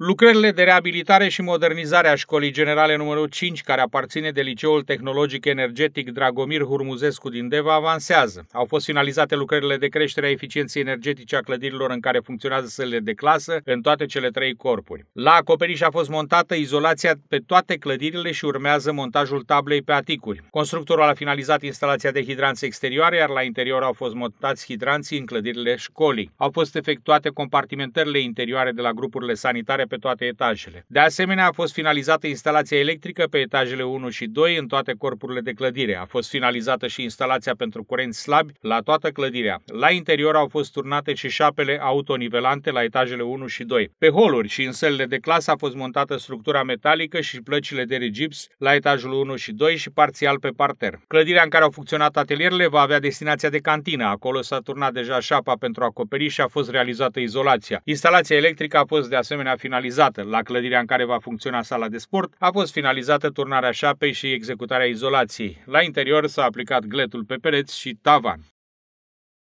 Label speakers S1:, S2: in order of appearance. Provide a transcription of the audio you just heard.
S1: Lucrările de reabilitare și modernizare a școlii generale numărul 5, care aparține de Liceul Tehnologic Energetic Dragomir Hurmuzescu din Deva, avansează. Au fost finalizate lucrările de creștere a eficienței energetice a clădirilor în care funcționează sălile de clasă în toate cele trei corpuri. La acoperiș a fost montată izolația pe toate clădirile și urmează montajul tablei pe aticuri. Constructorul a finalizat instalația de hidranți exterioare, iar la interior au fost montați hidranții în clădirile școlii. Au fost efectuate compartimentările interioare de la grupurile sanitare pe toate etajele. De asemenea, a fost finalizată instalația electrică pe etajele 1 și 2 în toate corpurile de clădire. A fost finalizată și instalația pentru curent slab la toată clădirea. La interior au fost turnate și șapele autonivelante la etajele 1 și 2. Pe holuri și în sălile de clasă a fost montată structura metalică și plăcile de regips la etajul 1 și 2 și parțial pe parter. Clădirea în care au funcționat atelierele va avea destinația de cantină. Acolo s-a turnat deja șapa pentru acoperiș și a fost realizată izolația. Instalația electrică a fost de asemenea finalizată finalizată. La clădirea în care va funcționa sala de sport a fost finalizată turnarea șapei și executarea izolației. La interior s-a aplicat gletul pe pereți și tavan.